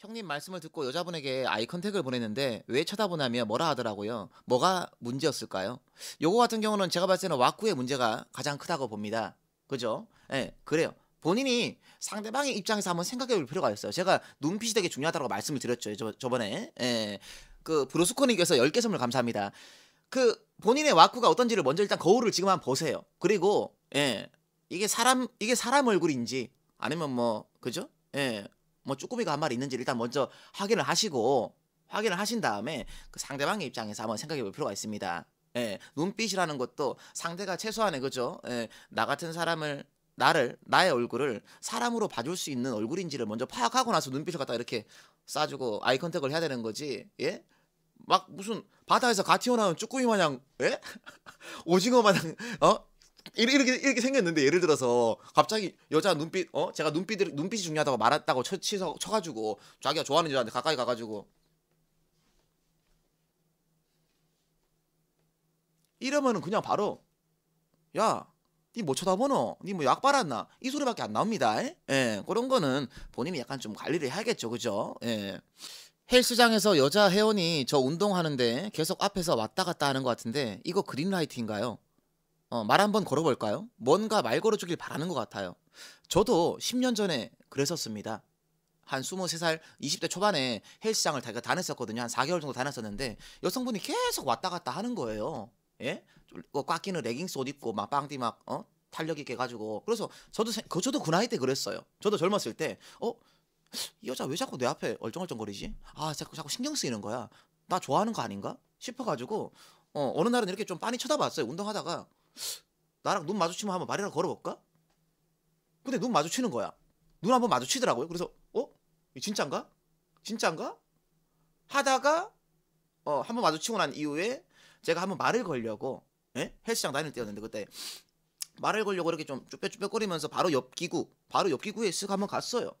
형님 말씀을 듣고 여자분에게 아이 컨택을 보냈는데 왜 쳐다보냐며 뭐라 하더라고요. 뭐가 문제였을까요? 요거 같은 경우는 제가 봤을 때는 와꾸의 문제가 가장 크다고 봅니다. 그죠? 예, 네, 그래요. 본인이 상대방의 입장에서 한번 생각해 볼 필요가 있어요. 제가 눈빛이 되게 중요하다고 말씀을 드렸죠. 저, 번에 예. 그 브로스코님께서 10개 선물 감사합니다. 그 본인의 와꾸가 어떤지를 먼저 일단 거울을 지금 한번 보세요. 그리고 예. 이게 사람 이게 사람 얼굴인지 아니면 뭐 그죠? 예. 뭐 쭈꾸미가 한 마리 있는지 일단 먼저 확인을 하시고 확인을 하신 다음에 그 상대방의 입장에서 한번 생각해 볼 필요가 있습니다. 예, 눈빛이라는 것도 상대가 최소한의 그죠? 예, 나 같은 사람을 나를 나의 얼굴을 사람으로 봐줄 수 있는 얼굴인지를 먼저 파악하고 나서 눈빛을 갖다 이렇게 쏴주고 아이 컨택을 해야 되는 거지. 예? 막 무슨 바다에서 갓 튀어나온 쭈꾸미 마냥 예? 오징어 마냥 어? 이렇게 이렇게 생겼는데 예를 들어서 갑자기 여자 눈빛 어 제가 눈빛 눈빛이 중요하다고 말했다고 쳐 치서 쳐가지고 자기가 좋아하는 여자한테 가까이 가가지고 이러면은 그냥 바로 야 니 뭐 쳐다보노? 니 뭐약 빨았나? 이 소리밖에 안 나옵니다. 에? 예, 그런 거는 본인이 약간 좀 관리를 해야겠죠, 그죠? 예. 헬스장에서 여자 회원이 저 운동하는데 계속 앞에서 왔다 갔다 하는 것 같은데 이거 그린라이트인가요? 어, 말 한번 걸어볼까요? 뭔가 말 걸어주길 바라는 것 같아요. 저도 10년 전에 그랬었습니다. 한 23살, 20대 초반에 헬스장을 다녔었거든요. 한 4개월 정도 다녔었는데 여성분이 계속 왔다 갔다 하는 거예요. 예? 뭐 꽉 끼는 레깅스 옷 입고 막빵디막 어? 탄력 있게 가지고 그래서 저도 그 저도 그 나이 때 그랬어요. 저도 젊었을 때 어? 이 여자 왜 자꾸 내 앞에 얼쩡얼쩡거리지? 아 자꾸 자꾸 신경 쓰이는 거야. 나 좋아하는 거 아닌가? 싶어가지고 어, 어느 날은 이렇게 좀 빤히 쳐다봤어요. 운동하다가 나랑 눈 마주치면 한번 말이라 걸어볼까? 근데 눈 마주치는 거야. 눈 한번 마주치더라고요. 그래서 어? 진짠가? 진짠가? 하다가 어, 한번 마주치고 난 이후에 제가 한번 말을 걸려고 예? 헬스장 다닐 때였는데 그때 말을 걸려고 이렇게 좀 쭈뼛쭈뼛거리면서 바로 옆 기구 바로 옆 기구에 쓱 한번 갔어요.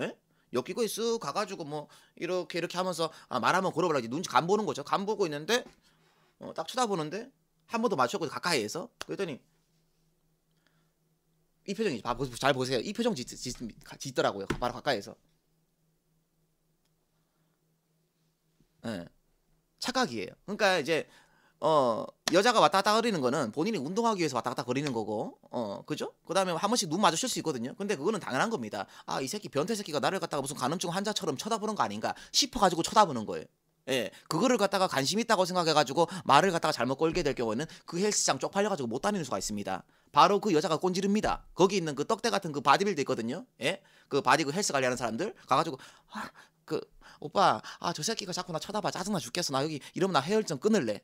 예? 옆 기구에 쓱 가가지고 뭐 이렇게 이렇게 하면서 아, 말 한번 걸어보라 이제 눈치 간 보는 거죠. 간 보고 있는데 어, 딱 쳐다보는데 한번도더 맞췄고 가까이에서 그랬더니 이 표정이 잘 보세요. 이 표정 짓, 짓, 짓더라고요. 바로 가까이에서. 네. 착각이에요. 그러니까 이제 어 여자가 왔다 갔다 거리는 거는 본인이 운동하기 위해서 왔다 갔다 거리는 거고 어 그죠? 그 다음에 한 번씩 눈 마주칠 수 있거든요. 근데 그거는 당연한 겁니다. 아 이 새끼 변태 새끼가 나를 갖다가 무슨 간음증 환자처럼 쳐다보는 거 아닌가 싶어가지고 쳐다보는 거예요. 예, 그거를 갖다가 관심 있다고 생각해가지고 말을 갖다가 잘못 걸게 될 경우에는 그 헬스장 쪽팔려가지고 못 다니는 수가 있습니다. 바로 그 여자가 꼰지릅니다. 거기 있는 그 떡대 같은 그 바디빌드 있거든요. 예, 그 바디 그 헬스 관리하는 사람들 가가지고 아, 그 오빠 아 저 새끼가 자꾸 나 쳐다봐 짜증나 죽겠어 나 여기 이러면 나 해열증 끊을래.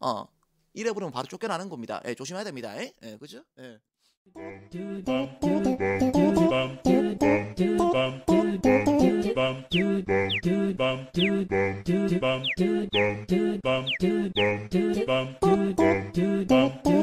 어, 이래 버리면 바로 쫓겨나는 겁니다. 예, 조심해야 됩니다. 예, 예 그죠? 예. bum do bum do bum do bum do bum do bum do bum do bum do bum